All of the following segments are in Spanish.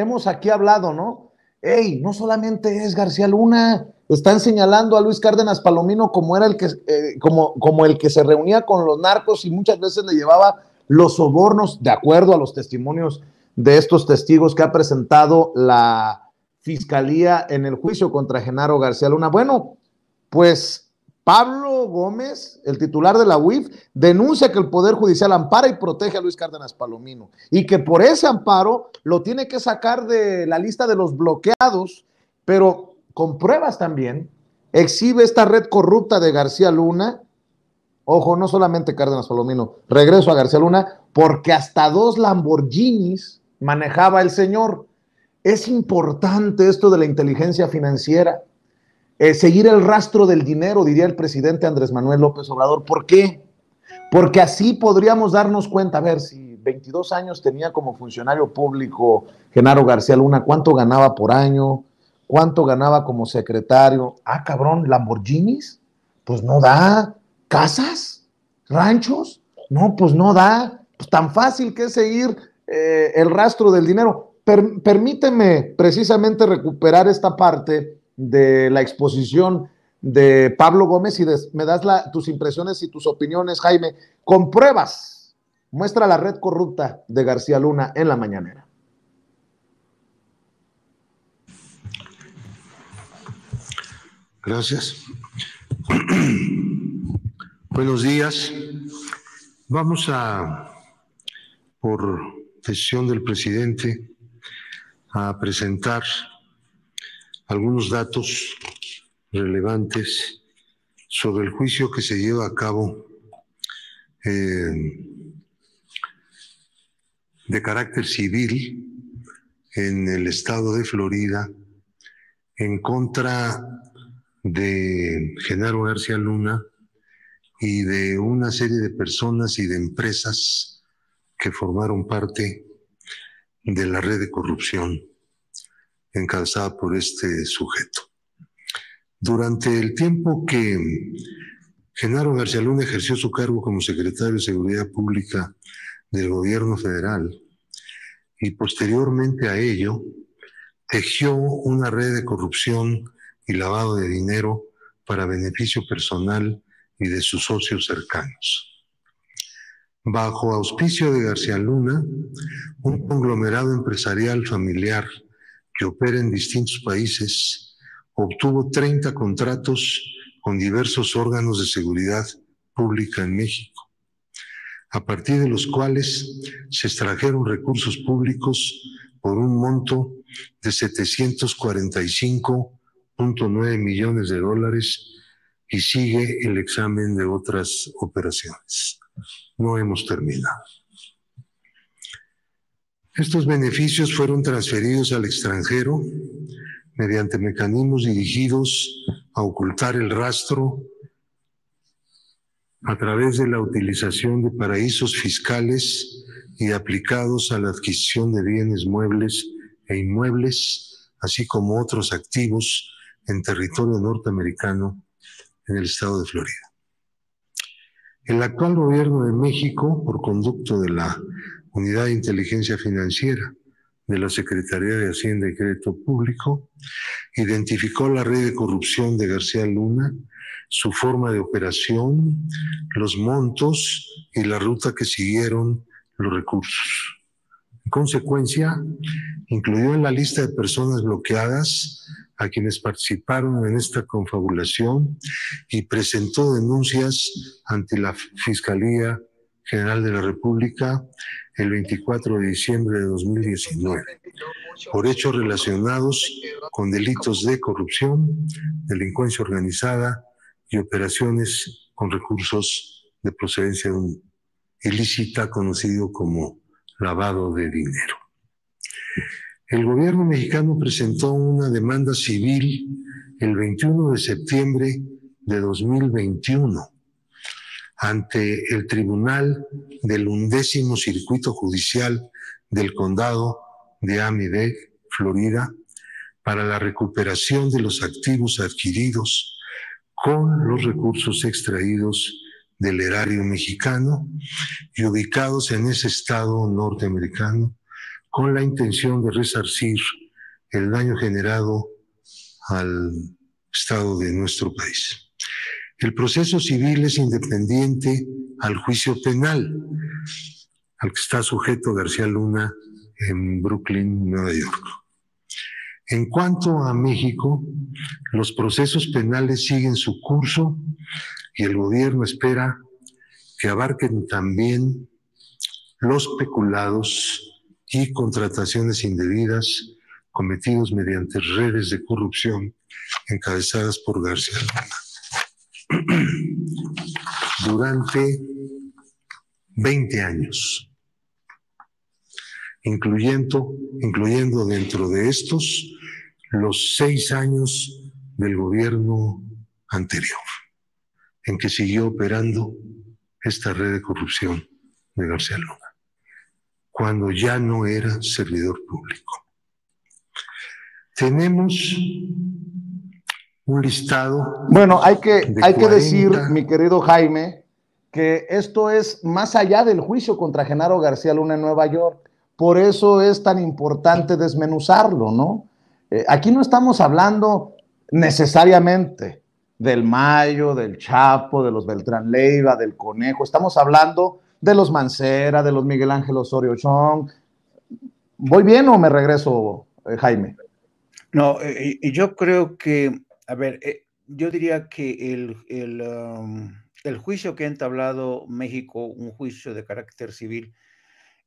hemos aquí hablado, ¿no? Ey, no solamente es García Luna, están señalando a Luis Cárdenas Palomino como era el que, eh, como, como el que se reunía con los narcos y muchas veces le llevaba los sobornos, de acuerdo a los testimonios de estos testigos que ha presentado la fiscalía en el juicio contra Genaro García Luna. Bueno, pues Pablo Gómez, el titular de la UIF, denuncia que el Poder Judicial ampara y protege a Luis Cárdenas Palomino y que por ese amparo lo tiene que sacar de la lista de los bloqueados, pero con pruebas también, exhibe esta red corrupta de García Luna. Ojo, no solamente Cárdenas Palomino, regreso a García Luna, porque hasta dos Lamborghinis manejaba el señor. Es importante esto de la inteligencia financiera. Eh, seguir el rastro del dinero, diría el presidente Andrés Manuel López Obrador. ¿Por qué? Porque así podríamos darnos cuenta, a ver, si 22 años tenía como funcionario público Genaro García Luna, ¿cuánto ganaba por año? ¿Cuánto ganaba como secretario? Ah, cabrón, Lamborghinis, pues no da. ¿Casas? ¿Ranchos? No, pues no da. Pues tan fácil que es seguir eh, el rastro del dinero. permíteme precisamente recuperar esta parte de la exposición de Pablo Gómez y me das tus impresiones y tus opiniones, Jaime, con pruebas. Muestra la red corrupta de García Luna en la mañanera. Gracias. Buenos días. Vamos a, por decisión del presidente, a presentar algunos datos relevantes sobre el juicio que se lleva a cabo eh, de carácter civil en el estado de Florida en contra de Genaro García Luna y de una serie de personas y de empresas que formaron parte de la red de corrupción ...encalzada por este sujeto. Durante el tiempo que Genaro García Luna ejerció su cargo como secretario de Seguridad Pública del gobierno federal y posteriormente a ello tejió una red de corrupción y lavado de dinero para beneficio personal y de sus socios cercanos. Bajo auspicio de García Luna, un conglomerado empresarial familiar que opera en distintos países, obtuvo 30 contratos con diversos órganos de seguridad pública en México, a partir de los cuales se extrajeron recursos públicos por un monto de 745.9 millones de dólares y sigue el examen de otras operaciones. No hemos terminado. Estos beneficios fueron transferidos al extranjero mediante mecanismos dirigidos a ocultar el rastro a través de la utilización de paraísos fiscales y aplicados a la adquisición de bienes muebles e inmuebles, así como otros activos en territorio norteamericano en el estado de Florida. El actual gobierno de México, por conducto de la Unidad de Inteligencia Financiera de la Secretaría de Hacienda y Crédito Público, identificó la red de corrupción de García Luna, su forma de operación, los montos y la ruta que siguieron los recursos. En consecuencia, incluyó en la lista de personas bloqueadas a quienes participaron en esta confabulación y presentó denuncias ante la Fiscalía General de la República el 24 de diciembre de 2019 por hechos relacionados con delitos de corrupción, delincuencia organizada y operaciones con recursos de procedencia ilícita conocido como lavado de dinero. El gobierno mexicano presentó una demanda civil el 21 de septiembre de 2021 ante el Tribunal del Undécimo Circuito Judicial del Condado de Amidec, Florida, para la recuperación de los activos adquiridos con los recursos extraídos del erario mexicano y ubicados en ese estado norteamericano con la intención de resarcir el daño generado al estado de nuestro país. El proceso civil es independiente al juicio penal, al que está sujeto García Luna en Brooklyn, Nueva York. En cuanto a México, los procesos penales siguen su curso y el gobierno espera que abarquen también los peculados y contrataciones indebidas cometidos mediante redes de corrupción encabezadas por García Luna. durante 20 años, incluyendo, incluyendo dentro de estos los seis años del gobierno anterior, en que siguió operando esta red de corrupción de García Luna, cuando ya no era servidor público. Tenemos listado. Bueno, hay que, hay que decir, mi querido Jaime, que esto es más allá del juicio contra Genaro García Luna en Nueva York. Por eso es tan importante desmenuzarlo, ¿no? Eh, aquí no estamos hablando necesariamente del Mayo, del Chapo, de los Beltrán Leiva, del Conejo. Estamos hablando de los Mancera, de los Miguel Ángel Osorio Chong. ¿Voy bien o me regreso, eh, Jaime? No, eh, y yo creo que a ver, eh, yo diría que um, el, juicio que ha entablado México, un juicio de carácter civil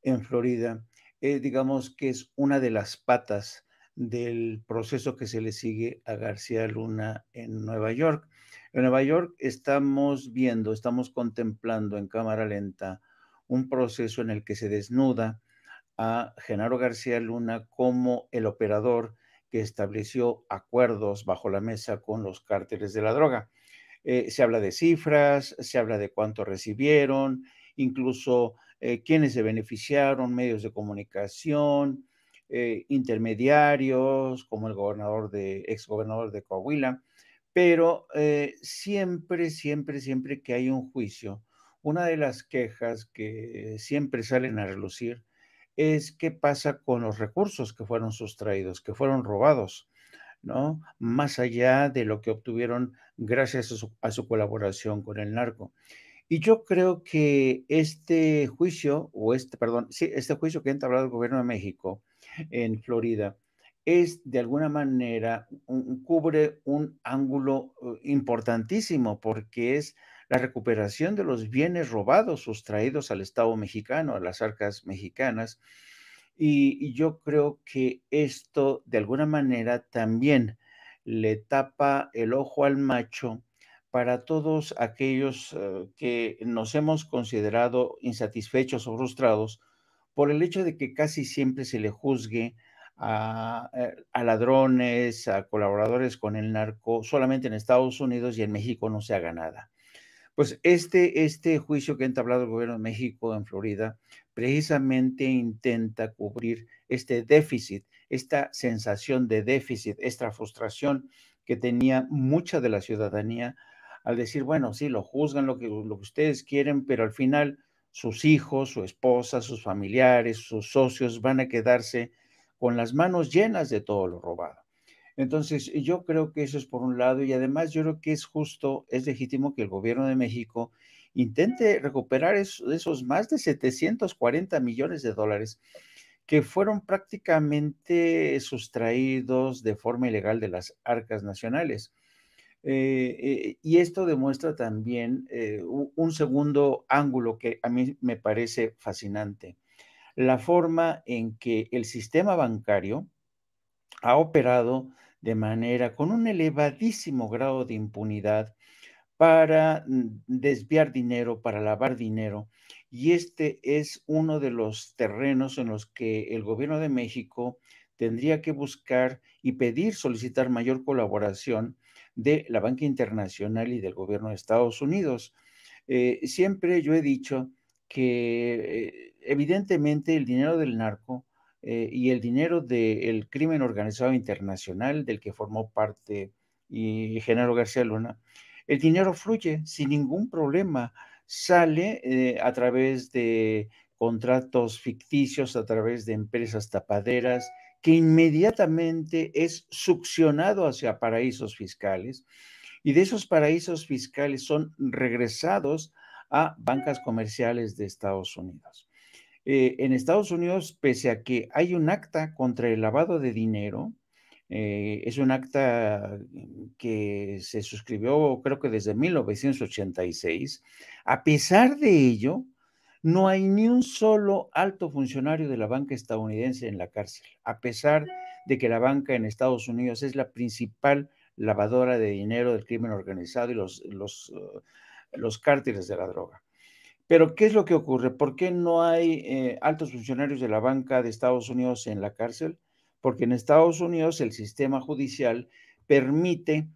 en Florida, eh, digamos que es una de las patas del proceso que se le sigue a García Luna en Nueva York. En Nueva York estamos viendo, estamos contemplando en cámara lenta un proceso en el que se desnuda a Genaro García Luna como el operador que estableció acuerdos bajo la mesa con los cárteles de la droga. Eh, se habla de cifras, se habla de cuánto recibieron, incluso eh, quiénes se beneficiaron, medios de comunicación, eh, intermediarios, como el gobernador de, ex de Coahuila. Pero eh, siempre, siempre, siempre que hay un juicio, una de las quejas que siempre salen a relucir es qué pasa con los recursos que fueron sustraídos, que fueron robados, ¿no? Más allá de lo que obtuvieron gracias a su, colaboración con el narco. Y yo creo que este juicio, o este, perdón, sí, este juicio que ha entablado el gobierno de México en Florida, es de alguna manera, cubre un ángulo eh, importantísimo porque es la recuperación de los bienes robados sustraídos al Estado mexicano, a las arcas mexicanas. Y, yo creo que esto, de alguna manera, también le tapa el ojo al macho para todos aquellos eh, que nos hemos considerado insatisfechos o frustrados por el hecho de que casi siempre se le juzgue a, eh, ladrones, a colaboradores con el narco, solamente en Estados Unidos y en México no se haga nada. Pues este, este juicio que ha entablado el gobierno de México en Florida precisamente intenta cubrir este déficit, esta sensación de déficit, esta frustración que tenía mucha de la ciudadanía al decir, bueno, sí, lo juzgan lo que, lo que ustedes quieren, pero al final sus hijos, su esposa, sus familiares, sus socios van a quedarse con las manos llenas de todo lo robado. Entonces, eh, yo creo que eso es por un lado y además yo creo que es justo, es legítimo que el gobierno de México intente recuperar esos, más de 740 millones de dólares que fueron prácticamente sustraídos de forma ilegal de las arcas nacionales. Eh, eh, y esto demuestra también un segundo ángulo que a mí me parece fascinante, la forma en que el sistema bancario ha operado de manera con un elevadísimo grado de impunidad para mm, desviar dinero, para lavar dinero. Y este es uno de los terrenos en los que el gobierno de México tendría que buscar y pedir, solicitar mayor colaboración de la banca internacional y del gobierno de Estados Unidos. Eh, siempre yo he dicho que eh, evidentemente el dinero del narco eh, y el dinero del crimen organizado internacional del que formó parte y Genaro García Luna, el dinero fluye sin ningún problema, sale eh, a través de contratos ficticios, a través de empresas tapaderas, que inmediatamente es succionado hacia paraísos fiscales y de esos paraísos fiscales son regresados a bancas comerciales de Estados Unidos. Eh, en Estados Unidos, pese a que hay un acta contra el lavado de dinero, eh, es un acta que se suscribió creo que desde 1986, a pesar de ello, no hay ni un solo alto funcionario de la banca estadounidense en la cárcel, a pesar de que la banca en Estados Unidos es la principal lavadora de dinero del crimen organizado y los, los, uh, los cárteles de la droga. Pero, ¿qué es lo que ocurre? ¿Por qué no hay eh, altos funcionarios de la banca de Estados Unidos en la cárcel? Porque en Estados Unidos el sistema judicial permite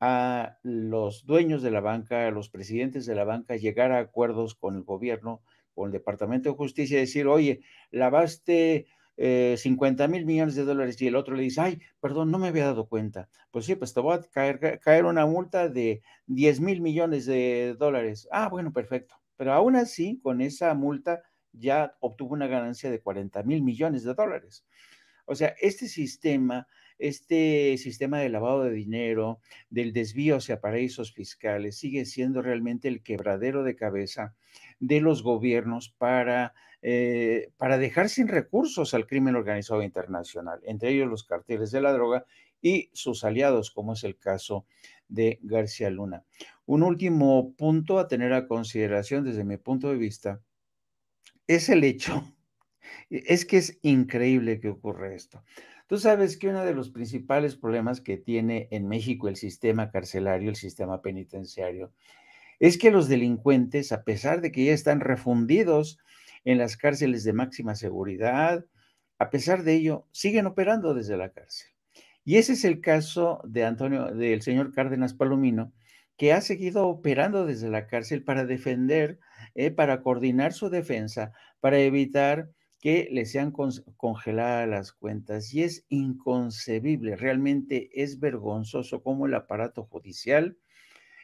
a los dueños de la banca, a los presidentes de la banca, llegar a acuerdos con el gobierno, con el Departamento de Justicia, decir, oye, lavaste 50 eh, mil millones de dólares y el otro le dice, ay, perdón, no me había dado cuenta. Pues sí, pues te va a caer, caer una multa de 10 mil millones de dólares. Ah, bueno, perfecto. Pero aún así, con esa multa ya obtuvo una ganancia de 40 mil millones de dólares. O sea, este sistema, este sistema de lavado de dinero, del desvío hacia paraísos fiscales, sigue siendo realmente el quebradero de cabeza de los gobiernos para, eh, para dejar sin recursos al crimen organizado internacional, entre ellos los carteles de la droga y sus aliados, como es el caso de García Luna. Un último punto a tener a consideración desde mi punto de vista es el hecho, e-, es que es increíble que ocurra esto. Tú sabes que uno de los principales problemas que tiene en México el sistema carcelario, el sistema penitenciario, es que los delincuentes, a pesar de que ya están refundidos en las cárceles de máxima seguridad, a pesar de ello, siguen operando desde la cárcel. Y ese es el caso de Antonio, del señor Cárdenas Palomino, que ha seguido operando desde la cárcel para defender, eh, para coordinar su defensa, para evitar que le sean congeladas las cuentas. Y es inconcebible, realmente es vergonzoso cómo el aparato judicial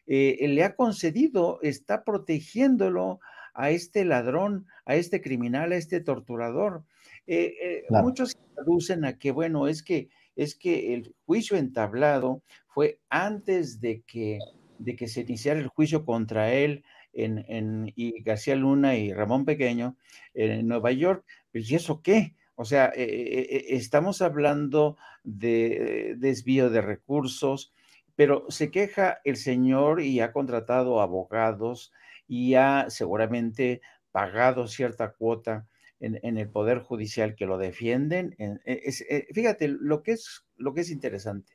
eh, le ha concedido, está protegiéndolo a este ladrón, a este criminal, a este torturador. Eh, muchos traducen a que, bueno, es que, es que el juicio entablado fue antes de que de que se iniciara el juicio contra él en, y García Luna y Ramón Pequeño en Nueva York. Pues, ¿Y eso qué? O sea, eh, eh, eh, estamos hablando de desvío de recursos, pero se queja el señor y ha contratado abogados y ha seguramente pagado cierta cuota en, el Poder Judicial que lo defienden. E, fíjate, lo que, es, lo que es interesante.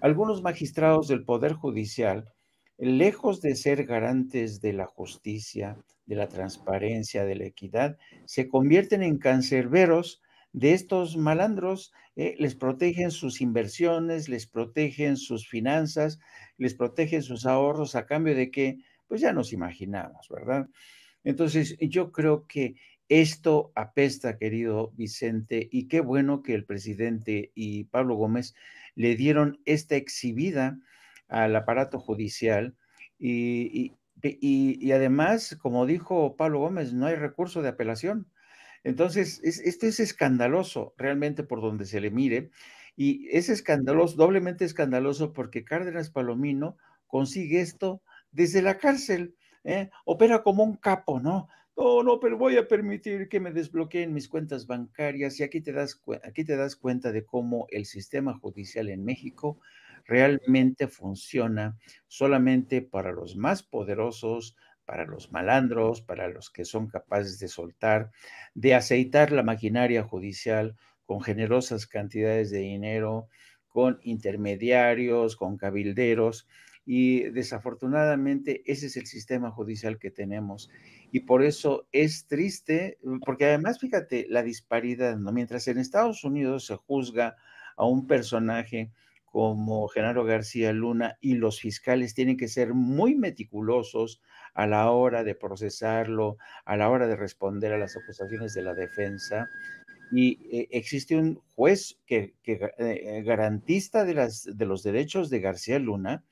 Algunos magistrados del Poder Judicial lejos de ser garantes de la justicia, de la transparencia, de la equidad, se convierten en cancerberos de estos malandros, eh, les protegen sus inversiones, les protegen sus finanzas, les protegen sus ahorros a cambio de que, pues ya nos imaginamos, ¿verdad? Entonces, yo creo que esto apesta, querido Vicente, y qué bueno que el presidente y Pablo Gómez le dieron esta exhibida al aparato judicial y, y, y, además, como dijo Pablo Gómez, no hay recurso de apelación. Entonces, es, esto es escandaloso realmente por donde se le mire y es escandaloso, doblemente escandaloso porque Cárdenas Palomino consigue esto desde la cárcel, ¿eh? opera como un capo, ¿no? No, no, pero voy a permitir que me desbloqueen mis cuentas bancarias y aquí te das, aquí te das cuenta de cómo el sistema judicial en México realmente funciona solamente para los más poderosos, para los malandros, para los que son capaces de soltar, de aceitar la maquinaria judicial con generosas cantidades de dinero, con intermediarios, con cabilderos. Y desafortunadamente ese es el sistema judicial que tenemos. Y por eso es triste, porque además fíjate la disparidad, Mientras en Estados Unidos se juzga a un personaje como Genaro García Luna y los fiscales tienen que ser muy meticulosos a la hora de procesarlo, a la hora de responder a las acusaciones de la defensa. Y eh, existe un juez que, eh, eh, garantista de, las, de los derechos de García Luna,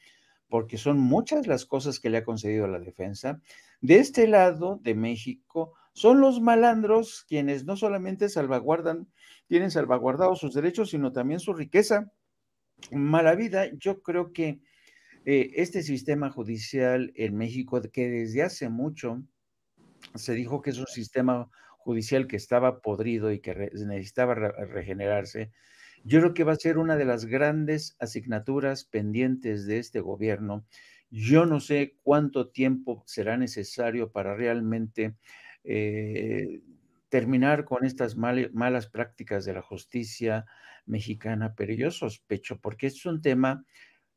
porque son muchas las cosas que le ha concedido la defensa. De este lado de México son los malandros quienes no solamente salvaguardan, tienen salvaguardados sus derechos, sino también su riqueza mala vida. Yo creo que eh, este sistema judicial en México, que desde hace mucho se dijo que es un sistema judicial que estaba podrido y que necesitaba regenerarse, yo creo que va a ser una de las grandes asignaturas pendientes de este gobierno. Yo no sé cuánto tiempo será necesario para realmente eh, terminar con estas malas prácticas de la justicia, mexicana, pero yo sospecho, porque es un tema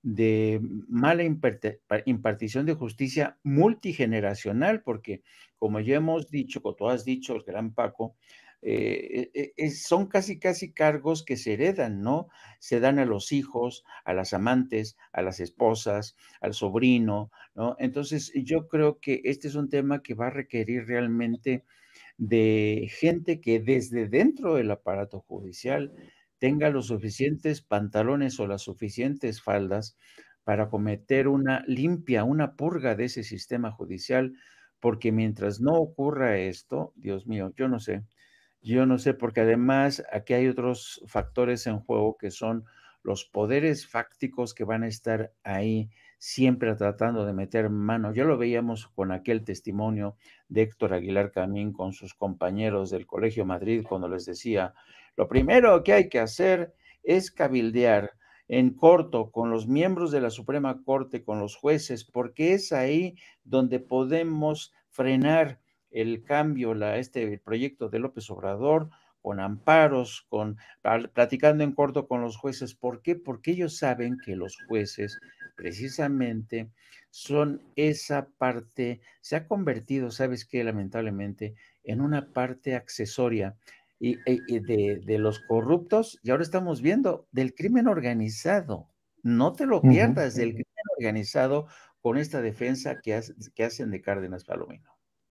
de mala impartición de justicia multigeneracional, porque como ya hemos dicho, como tú has dicho, el gran Paco, eh, eh, eh, son casi, casi cargos que se heredan, ¿no? Se dan a los hijos, a las amantes, a las esposas, al sobrino, ¿no? Entonces, yo creo que este es un tema que va a requerir realmente de gente que desde dentro del aparato judicial tenga los suficientes pantalones o las suficientes faldas para cometer una limpia, una purga de ese sistema judicial, porque mientras no ocurra esto, Dios mío, yo no sé, yo no sé, porque además aquí hay otros factores en juego que son los poderes fácticos que van a estar ahí siempre tratando de meter mano. Ya lo veíamos con aquel testimonio de Héctor Aguilar Camín con sus compañeros del Colegio Madrid cuando les decía, lo primero que hay que hacer es cabildear en corto con los miembros de la Suprema Corte, con los jueces, porque es ahí donde podemos frenar el cambio, la, este proyecto de López Obrador, con amparos, con platicando en corto con los jueces. ¿Por qué? Porque ellos saben que los jueces precisamente son esa parte, se ha convertido, sabes qué, lamentablemente, en una parte accesoria e, y, de, de, los corruptos, y ahora estamos viendo del crimen organizado. No te lo pierdas, del crimen organizado con esta defensa que hacen de Cárdenas Palomino.